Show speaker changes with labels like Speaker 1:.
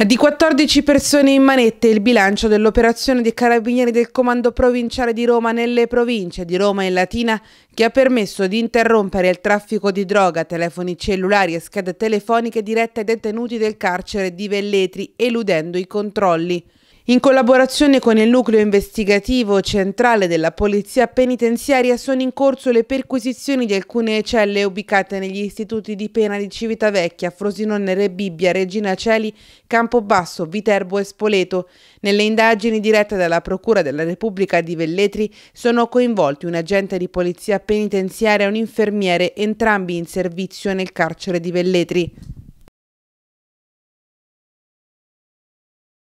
Speaker 1: Di 14 persone in manette il bilancio dell'operazione dei carabinieri del Comando Provinciale di Roma nelle province di Roma e Latina che ha permesso di interrompere il traffico di droga, telefoni cellulari e schede telefoniche dirette ai detenuti del carcere di Velletri eludendo i controlli. In collaborazione con il nucleo investigativo centrale della Polizia Penitenziaria sono in corso le perquisizioni di alcune celle ubicate negli istituti di pena di Civitavecchia, Frosinone, Rebibbia, Regina Celi, Campobasso, Viterbo e Spoleto. Nelle indagini dirette dalla Procura della Repubblica di Velletri sono coinvolti un agente di Polizia Penitenziaria e un infermiere, entrambi in servizio nel carcere di Velletri.